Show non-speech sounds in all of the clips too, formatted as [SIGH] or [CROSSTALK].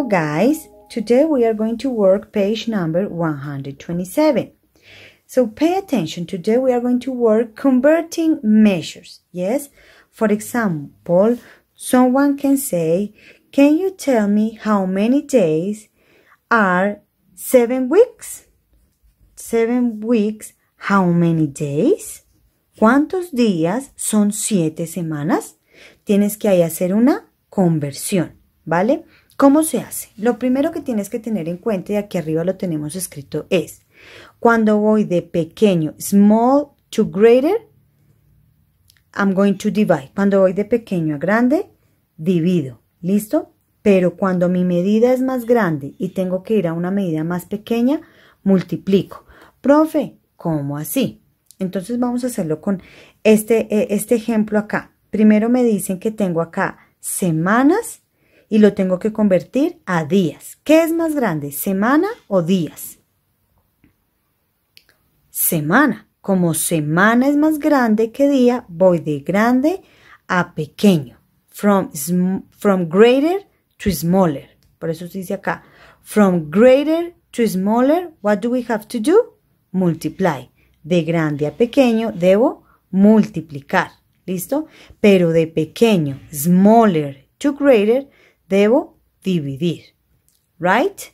So guys, today we are going to work page number 127. So pay attention, today we are going to work converting measures, yes? For example, someone can say, can you tell me how many days are seven weeks? Seven weeks, how many days? ¿Cuántos días son siete semanas? Tienes que ahí hacer una conversión, ¿vale? ¿Cómo se hace? Lo primero que tienes que tener en cuenta, y aquí arriba lo tenemos escrito, es cuando voy de pequeño, small to greater, I'm going to divide. Cuando voy de pequeño a grande, divido. ¿Listo? Pero cuando mi medida es más grande y tengo que ir a una medida más pequeña, multiplico. Profe, ¿cómo así? Entonces vamos a hacerlo con este, eh, este ejemplo acá. Primero me dicen que tengo acá semanas y lo tengo que convertir a días. ¿Qué es más grande, semana o días? Semana. Como semana es más grande que día, voy de grande a pequeño. From, from greater to smaller. Por eso se dice acá. From greater to smaller, what do we have to do? Multiply. De grande a pequeño debo multiplicar. ¿Listo? Pero de pequeño, smaller to greater, Debo dividir. Right?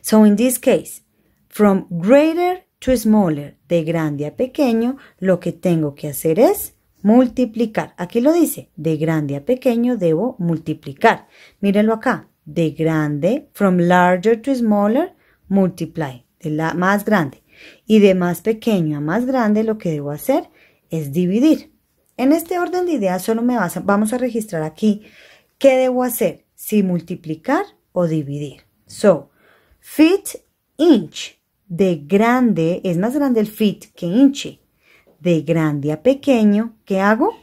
So in this case, from greater to smaller, de grande a pequeño, lo que tengo que hacer es multiplicar. Aquí lo dice, de grande a pequeño debo multiplicar. Mírenlo acá, de grande, from larger to smaller, multiply, de la más grande. Y de más pequeño a más grande lo que debo hacer es dividir. En este orden de ideas solo me vas a, vamos a registrar aquí ¿Qué debo hacer? Si multiplicar o dividir. So, feet, inch. De grande, es más grande el feet que inch. De grande a pequeño, ¿qué hago?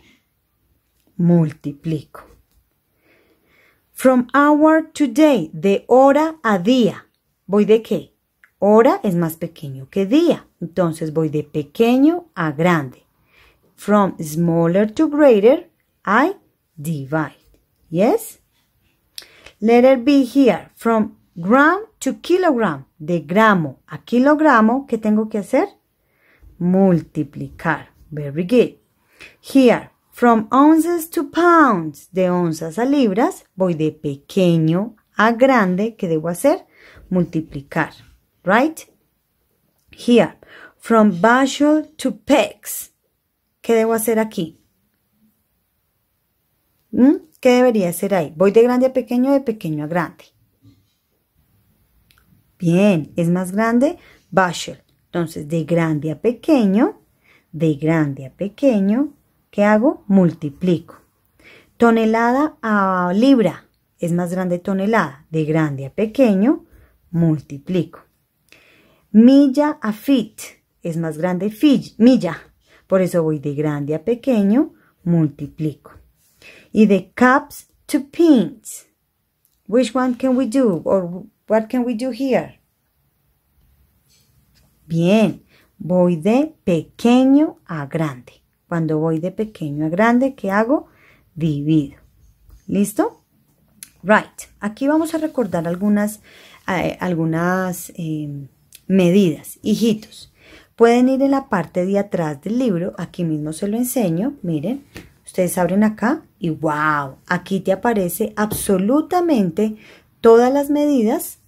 Multiplico. From hour to day, de hora a día. ¿Voy de qué? Hora es más pequeño que día. Entonces voy de pequeño a grande. From smaller to greater, I divide. Yes? it be here. From gram to kilogram. De gramo a kilogramo, ¿qué tengo que hacer? Multiplicar. Very good. Here, from ounces to pounds. De onzas a libras, voy de pequeño a grande. ¿Qué debo hacer? Multiplicar. Right? Here, from bushel to pecs. ¿Qué debo hacer aquí? ¿Mm? ¿Qué debería hacer ahí? ¿Voy de grande a pequeño de pequeño a grande? Bien, es más grande, Bachel. Entonces, de grande a pequeño, de grande a pequeño, ¿qué hago? Multiplico. Tonelada a libra, es más grande tonelada. De grande a pequeño, multiplico. Milla a feet, es más grande milla. Por eso voy de grande a pequeño, multiplico y de cups to pins. Which one can we do? Or what can we do here? Bien, voy de pequeño a grande. Cuando voy de pequeño a grande, ¿qué hago? Divido. ¿Listo? Right. Aquí vamos a recordar algunas, eh, algunas em, medidas. Hijitos, pueden ir en la parte de atrás del libro. Aquí mismo se lo enseño. Miren, Ustedes abren acá y wow, aquí te aparece absolutamente todas las medidas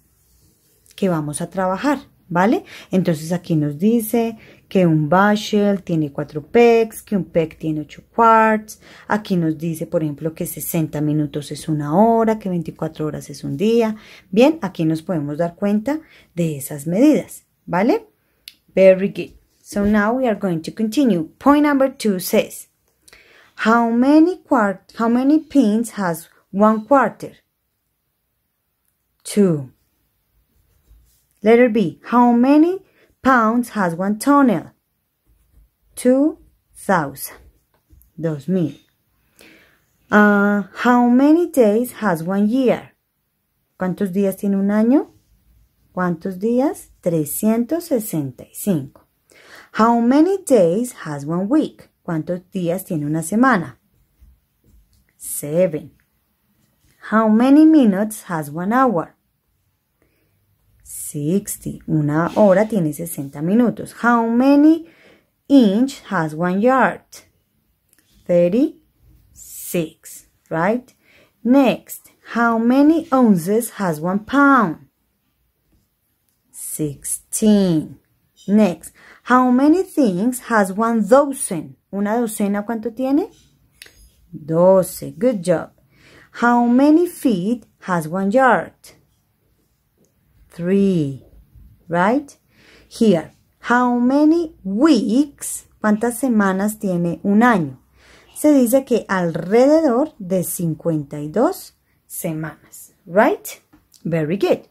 que vamos a trabajar, ¿vale? Entonces aquí nos dice que un bushel tiene 4 pegs, que un peg tiene 8 quarts. Aquí nos dice, por ejemplo, que 60 minutos es una hora, que 24 horas es un día. Bien, aquí nos podemos dar cuenta de esas medidas, ¿vale? Very good. So now we are going to continue. Point number two says, How many quart how many pins has one quarter? Two. Letter B. How many pounds has one tunnel? Two thousand. Dos mil. Uh, how many days has one year? ¿Cuántos días tiene un año? ¿Cuántos días? 365. How many days has one week? ¿Cuántos días tiene una semana? Seven. How many minutes has one hour? 60. Una hora tiene 60 minutos. How many inch has one yard? 36, right? Next, how many ounces has one pound? 16. Next, How many things has one dozen? ¿Una docena cuánto tiene? Doce. Good job. How many feet has one yard? Three. Right? Here. How many weeks? ¿Cuántas semanas tiene un año? Se dice que alrededor de 52 semanas. Right? Very good.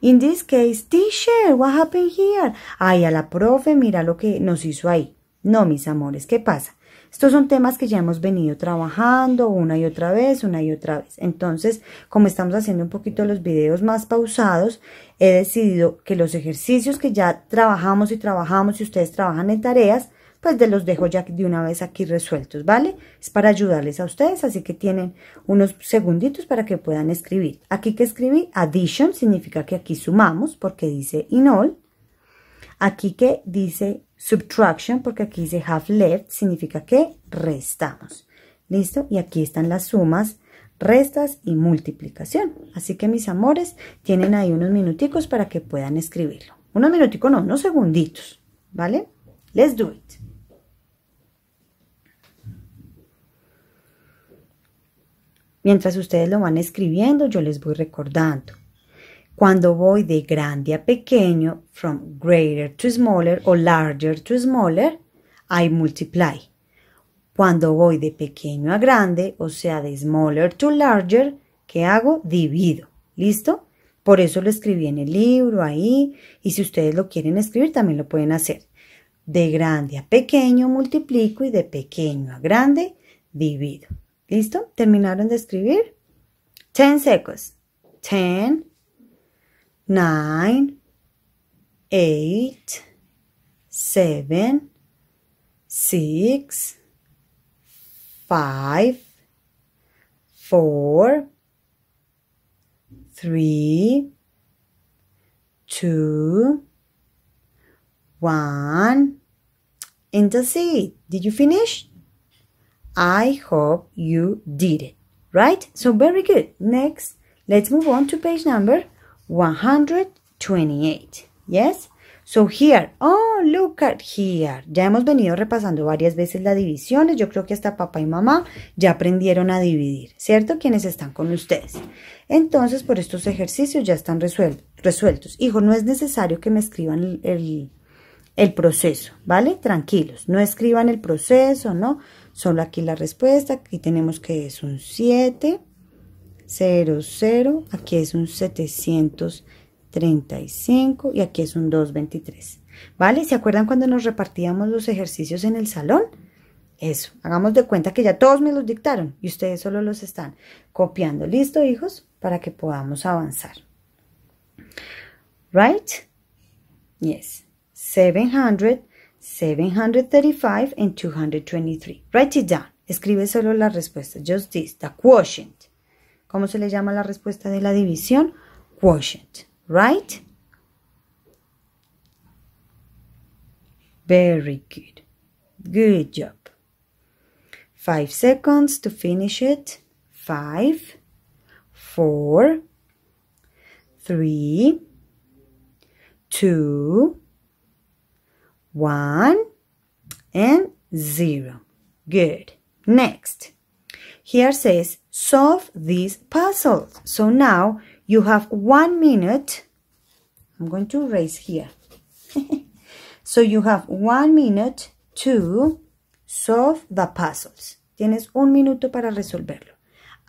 In this case, teacher, what happened here? Ay, a la profe, mira lo que nos hizo ahí. No, mis amores, ¿qué pasa? Estos son temas que ya hemos venido trabajando una y otra vez, una y otra vez. Entonces, como estamos haciendo un poquito los videos más pausados, he decidido que los ejercicios que ya trabajamos y trabajamos y ustedes trabajan en tareas, pues de los dejo ya de una vez aquí resueltos, ¿vale? Es para ayudarles a ustedes, así que tienen unos segunditos para que puedan escribir. Aquí que escribí addition significa que aquí sumamos porque dice in all. Aquí que dice subtraction porque aquí dice have left significa que restamos. ¿Listo? Y aquí están las sumas restas y multiplicación. Así que mis amores, tienen ahí unos minuticos para que puedan escribirlo. Unos minuticos no, unos segunditos, ¿vale? Let's do it. Mientras ustedes lo van escribiendo, yo les voy recordando. Cuando voy de grande a pequeño, from greater to smaller o larger to smaller, I multiply. Cuando voy de pequeño a grande, o sea, de smaller to larger, ¿qué hago? Divido. ¿Listo? Por eso lo escribí en el libro ahí y si ustedes lo quieren escribir también lo pueden hacer. De grande a pequeño multiplico y de pequeño a grande divido. ¿Listo? ¿Terminaron de escribir? 10 secos. 10, 9, 8, 7, 6, 5, 4, 3, 2, 1. In the seat. Did you finish? I hope you did it. Right? So very good. Next, let's move on to page number 128. Yes? So here, oh, look at here. Ya hemos venido repasando varias veces las divisiones. Yo creo que hasta papá y mamá ya aprendieron a dividir, ¿cierto? Quienes están con ustedes. Entonces, por estos ejercicios ya están resueltos. Hijo, no es necesario que me escriban el proceso, ¿vale? Tranquilos, no escriban el proceso, ¿no? Solo aquí la respuesta, aquí tenemos que es un 7, 0, aquí es un 735 y aquí es un 223. ¿Vale? ¿Se acuerdan cuando nos repartíamos los ejercicios en el salón? Eso, hagamos de cuenta que ya todos me los dictaron y ustedes solo los están copiando. ¿Listo, hijos? Para que podamos avanzar. Right? Yes. 700 735 and 223. Write it down. Escribe solo la respuesta. Just this. The quotient. ¿Cómo se le llama la respuesta de la división? Quotient. Right? Very good. Good job. Five seconds to finish it. Five, four, three, two. 1 and 0. Good. Next. Here says solve these puzzles. So now you have one minute. I'm going to erase here. [LAUGHS] so you have one minute to solve the puzzles. Tienes un minuto para resolverlo.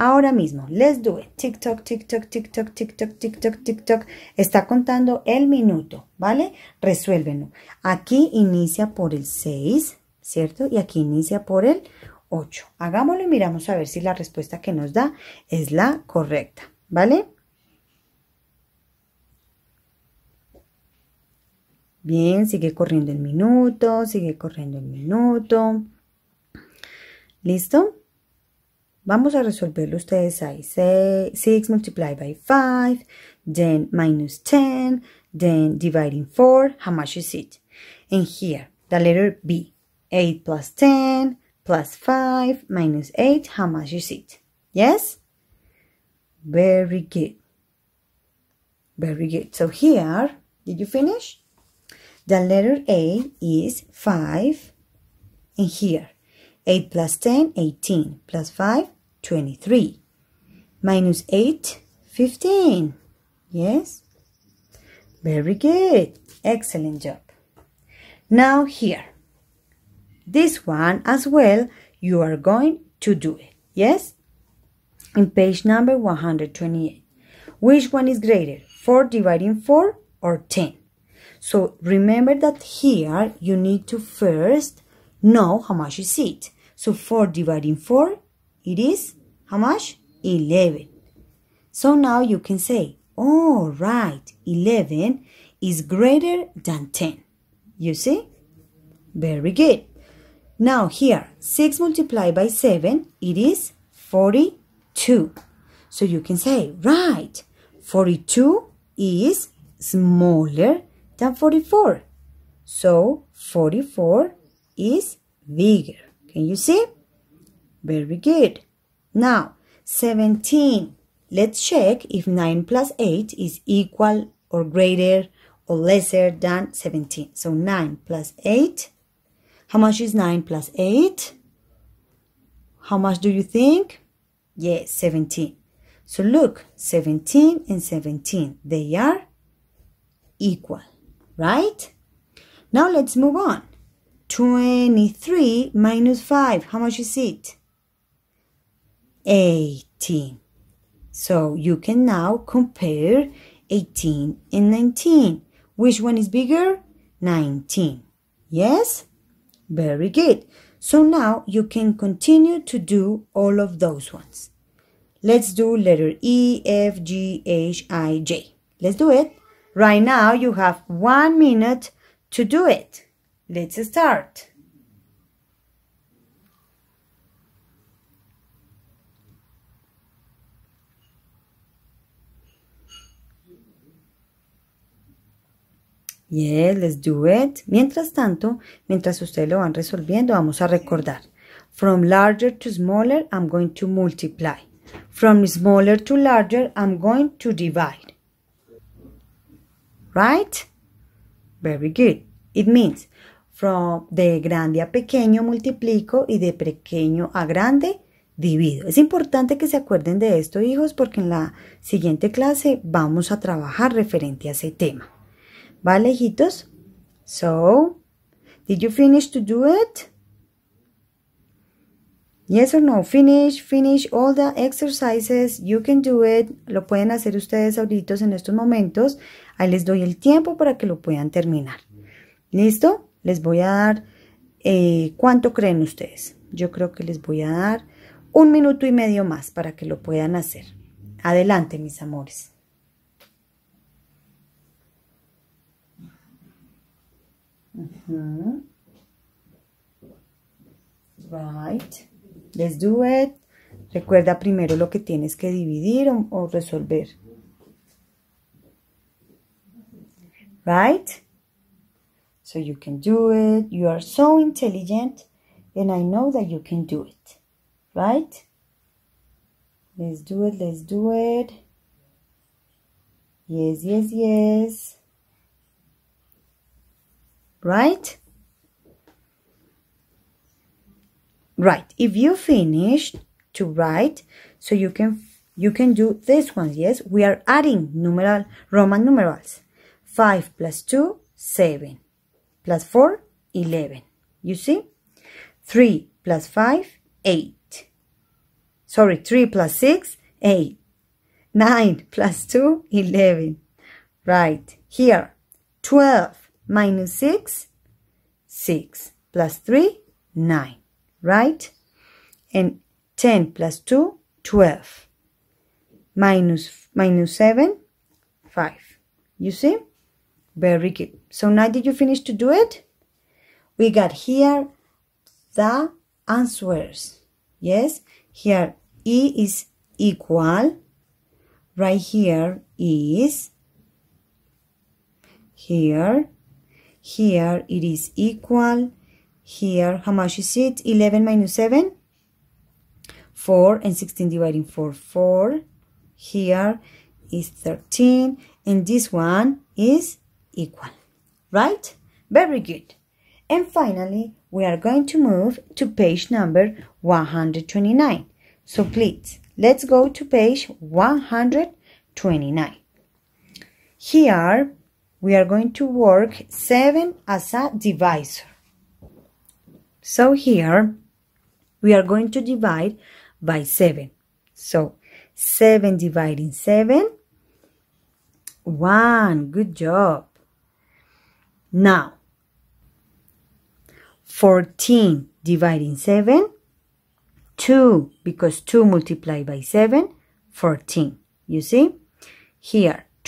Ahora mismo, let's do it. tic TikTok, tic TikTok, tic TikTok. Está contando el minuto, ¿vale? Resuélvenlo. Aquí inicia por el 6, ¿cierto? Y aquí inicia por el 8. Hagámoslo y miramos a ver si la respuesta que nos da es la correcta, ¿vale? Bien, sigue corriendo el minuto, sigue corriendo el minuto. ¿Listo? Vamos a resolverlo ustedes ahí. 6 multiplied by 5, then minus 10, then dividing 4. How much is it? And here, the letter B. 8 plus 10 plus 5 minus 8. How much is it? Yes? Very good. Very good. So here, did you finish? The letter A is 5. And here, 8 plus 10, 18. Plus 5, 23. Minus 8, 15. Yes? Very good. Excellent job. Now here. This one as well, you are going to do it. Yes? In page number 128. Which one is greater? 4 dividing 4 or 10? So remember that here you need to first know how much is it. So 4 dividing 4 it is how much? 11. So now you can say, all right, 11 is greater than 10. You see? Very good. Now here, 6 multiplied by 7, it is 42. So you can say, right, 42 is smaller than 44. So 44 is bigger. Can you see? Very good. Now, 17. Let's check if 9 plus 8 is equal or greater or lesser than 17. So 9 plus 8. How much is 9 plus 8? How much do you think? Yes, 17. So look, 17 and 17, they are equal, right? Now let's move on. 23 minus 5, how much is it? 18. So you can now compare 18 and 19. Which one is bigger? 19. Yes? Very good. So now you can continue to do all of those ones. Let's do letter E, F, G, H, I, J. Let's do it. Right now you have one minute to do it. Let's start. Yeah, let's do it. Mientras tanto, mientras ustedes lo van resolviendo, vamos a recordar. From larger to smaller, I'm going to multiply. From smaller to larger, I'm going to divide. Right? Very good. It means from de grande a pequeño multiplico y de pequeño a grande divido. Es importante que se acuerden de esto, hijos, porque en la siguiente clase vamos a trabajar referente a ese tema. ¿Vale, hijitos? So, did you finish to do it? Yes or no? Finish, finish all the exercises. You can do it. Lo pueden hacer ustedes ahorita en estos momentos. Ahí les doy el tiempo para que lo puedan terminar. ¿Listo? Les voy a dar... Eh, ¿Cuánto creen ustedes? Yo creo que les voy a dar un minuto y medio más para que lo puedan hacer. Adelante, mis amores. Mm-hmm. Right. Let's do it. Recuerda primero lo que tienes que dividir o, o resolver. Right? So you can do it. You are so intelligent and I know that you can do it. Right? Let's do it. Let's do it. Yes, yes, yes right? Right. If you finished to write, so you can you can do this one, yes? We are adding numeral Roman numerals. 5 plus 2, 7. Plus 4, 11. You see? 3 plus 5, 8. Sorry, 3 plus 6, 8. 9 [LAUGHS] plus 2, 11. Right. Here, 12 minus 6, 6 plus 3, 9, right? And 10 plus 2, 12. Minus, minus 7, 5. You see? Very good. So now did you finish to do it? We got here the answers. Yes? Here E is equal. Right here is. Here here it is equal. Here, how much is it? 11 minus 7? 4 and 16 dividing 4, 4. Here is 13 and this one is equal, right? Very good. And finally, we are going to move to page number 129. So please, let's go to page 129. Here, we are going to work 7 as a divisor. So here we are going to divide by 7. So 7 dividing 7, 1. Good job. Now 14 dividing 7, 2 because 2 multiplied by 7, 14. You see? Here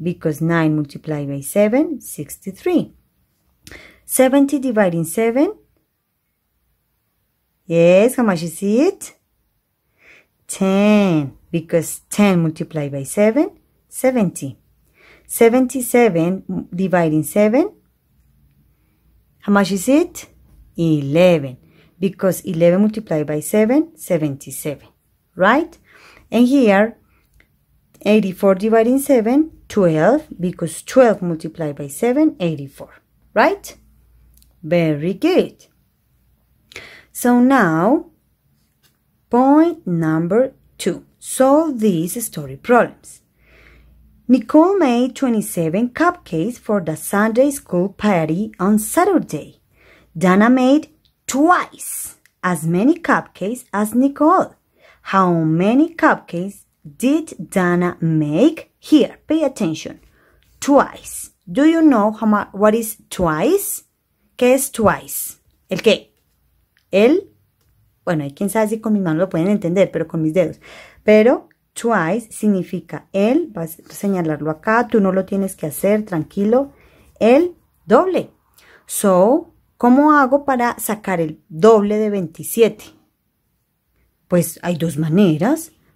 because 9 multiplied by 7, 63. 70 dividing 7. Yes, how much is it? 10, because 10 multiplied by 7, 70. 77 dividing 7. How much is it? 11, because 11 multiplied by 7, 77, right? And here 84 dividing 7, 12, because 12 multiplied by 7, 84, right? Very good. So now, point number 2. Solve these story problems. Nicole made 27 cupcakes for the Sunday school party on Saturday. Dana made twice as many cupcakes as Nicole. How many cupcakes Did Dana make? Here, pay attention. Twice. Do you know how much, what is twice? ¿Qué es twice? ¿El qué? El, bueno, hay quien sabe si con mis manos lo pueden entender, pero con mis dedos. Pero twice significa el, vas a señalarlo acá, tú no lo tienes que hacer, tranquilo, el doble. So, ¿cómo hago para sacar el doble de 27? Pues hay dos maneras.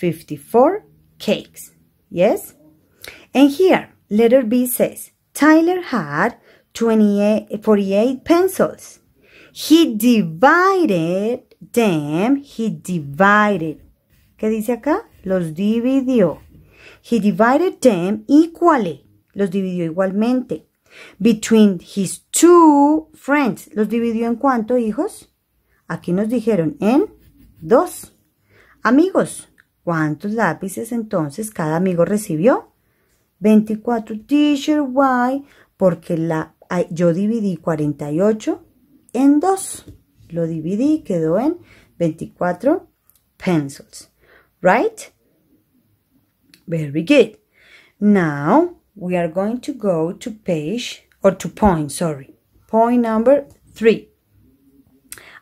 54 cakes. Yes? And here, letter B says, Tyler had 28, 48 pencils. He divided them. He divided. ¿Qué dice acá? Los dividió. He divided them equally. Los dividió igualmente. Between his two friends. ¿Los dividió en cuánto, hijos? Aquí nos dijeron en dos. Amigos, ¿Cuántos lápices entonces cada amigo recibió? 24 teacher, why? Porque la, yo dividí 48 en 2. Lo dividí y quedó en 24 pencils. Right? Very good. Now we are going to go to page or to point, sorry. Point number 3.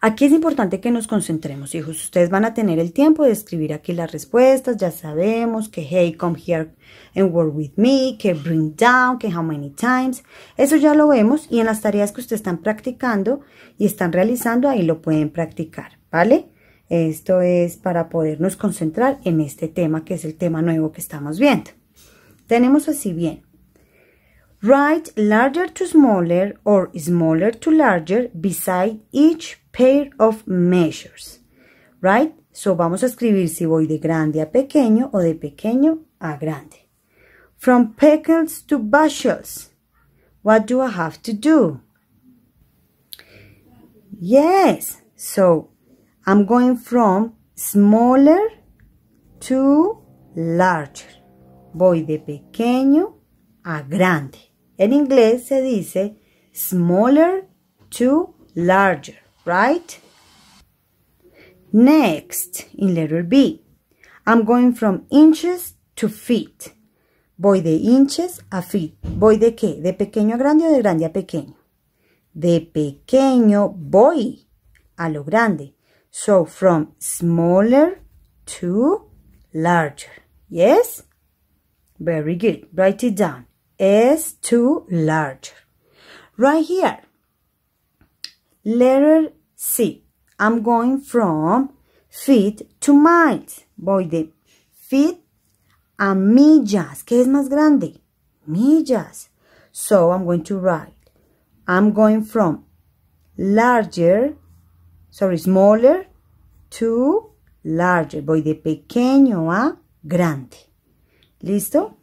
Aquí es importante que nos concentremos, hijos. Ustedes van a tener el tiempo de escribir aquí las respuestas. Ya sabemos que hey, come here and work with me, que bring down, que how many times. Eso ya lo vemos y en las tareas que ustedes están practicando y están realizando, ahí lo pueden practicar, ¿vale? Esto es para podernos concentrar en este tema, que es el tema nuevo que estamos viendo. Tenemos así bien. Write larger to smaller or smaller to larger beside each pair of measures, right? So vamos a escribir si voy de grande a pequeño o de pequeño a grande. From pickles to bushels, what do I have to do? Yes, so I'm going from smaller to larger. Voy de pequeño a grande. En inglés se dice smaller to larger right? Next, in letter B, I'm going from inches to feet. Voy de inches a feet. ¿Voy de qué? ¿De pequeño a grande o de grande a pequeño? De pequeño voy a lo grande. So, from smaller to larger. Yes? Very good. Write it down. S to larger. Right here. Letter See, I'm going from feet to miles. Voy de feet a millas. ¿Qué es más grande? Millas. So I'm going to write. I'm going from larger, sorry, smaller to larger. Voy de pequeño a grande. ¿Listo?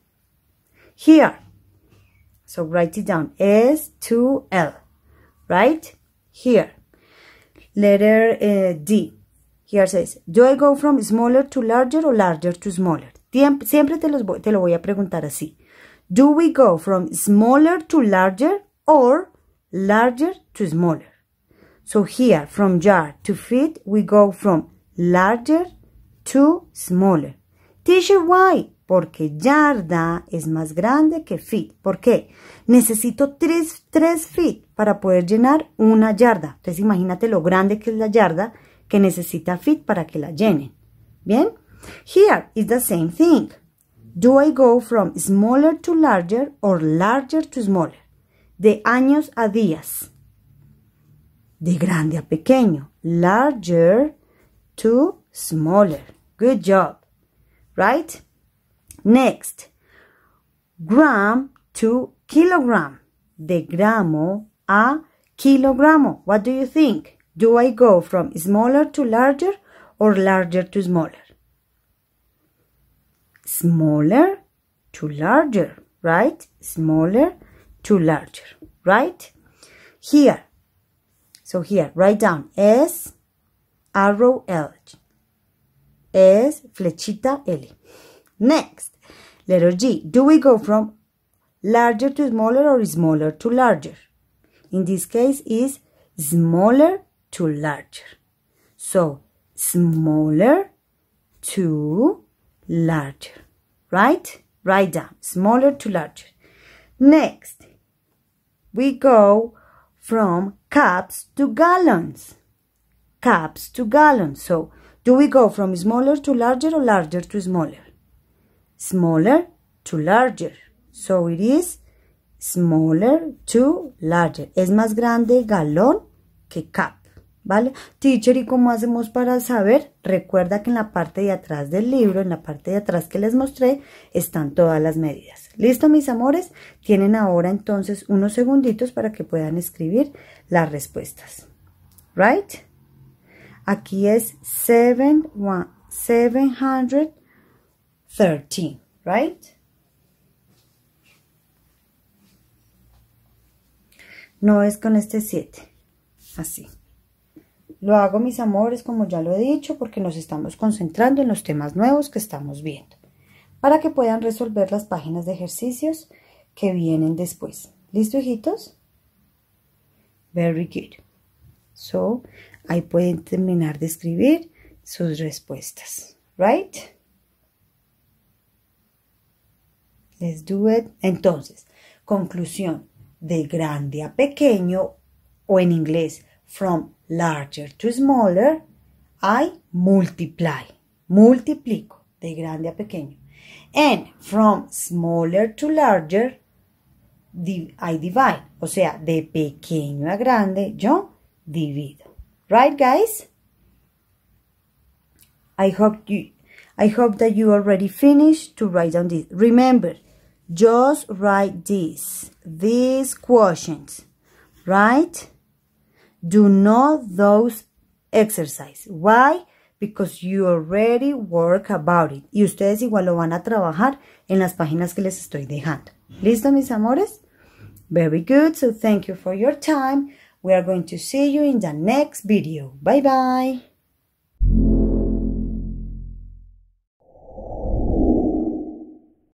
Here. So write it down. S to L. Right? Here. Letter uh, D. Here says, do I go from smaller to larger or larger to smaller? Siempre te, los voy, te lo voy a preguntar así. Do we go from smaller to larger or larger to smaller? So here, from jar to feet, we go from larger to smaller. Teacher, why? porque yarda es más grande que feet. ¿Por qué? Necesito tres tres feet para poder llenar una yarda. Entonces imagínate lo grande que es la yarda que necesita feet para que la llenen. ¿Bien? Here is the same thing. Do I go from smaller to larger or larger to smaller? De años a días. De grande a pequeño. Larger to smaller. Good job. Right? Next, gram to kilogram. De gramo a kilogramo. What do you think? Do I go from smaller to larger or larger to smaller? Smaller to larger, right? Smaller to larger, right? Here. So here, write down S, arrow L. S, flechita L. Next. Letter G. Do we go from larger to smaller or smaller to larger? In this case is smaller to larger. So smaller to larger. Right? Write down. Smaller to larger. Next, we go from cups to gallons. Cups to gallons. So do we go from smaller to larger or larger to smaller? smaller to larger. So it is smaller to larger. Es más grande galón que cap. ¿Vale? Teacher, ¿y cómo hacemos para saber? Recuerda que en la parte de atrás del libro, en la parte de atrás que les mostré, están todas las medidas. ¿Listo, mis amores? Tienen ahora entonces unos segunditos para que puedan escribir las respuestas. ¿Right? Aquí es 700 13, right? No es con este 7, así. Lo hago, mis amores, como ya lo he dicho, porque nos estamos concentrando en los temas nuevos que estamos viendo, para que puedan resolver las páginas de ejercicios que vienen después. ¿Listo, hijitos? Very good. So, ahí pueden terminar de escribir sus respuestas, right? Let's do it. Entonces, conclusión, de grande a pequeño o en inglés, from larger to smaller, I multiply, multiplico, de grande a pequeño. And from smaller to larger, I divide. O sea, de pequeño a grande, yo divido. Right, guys? I hope you, I hope that you already finished to write down this. Remember, just write this, these questions, right? Do not those exercise. Why? Because you already work about it. Y ustedes igual lo van a trabajar en las páginas que les estoy dejando. ¿Listo, mis amores? Very good. So thank you for your time. We are going to see you in the next video. Bye bye.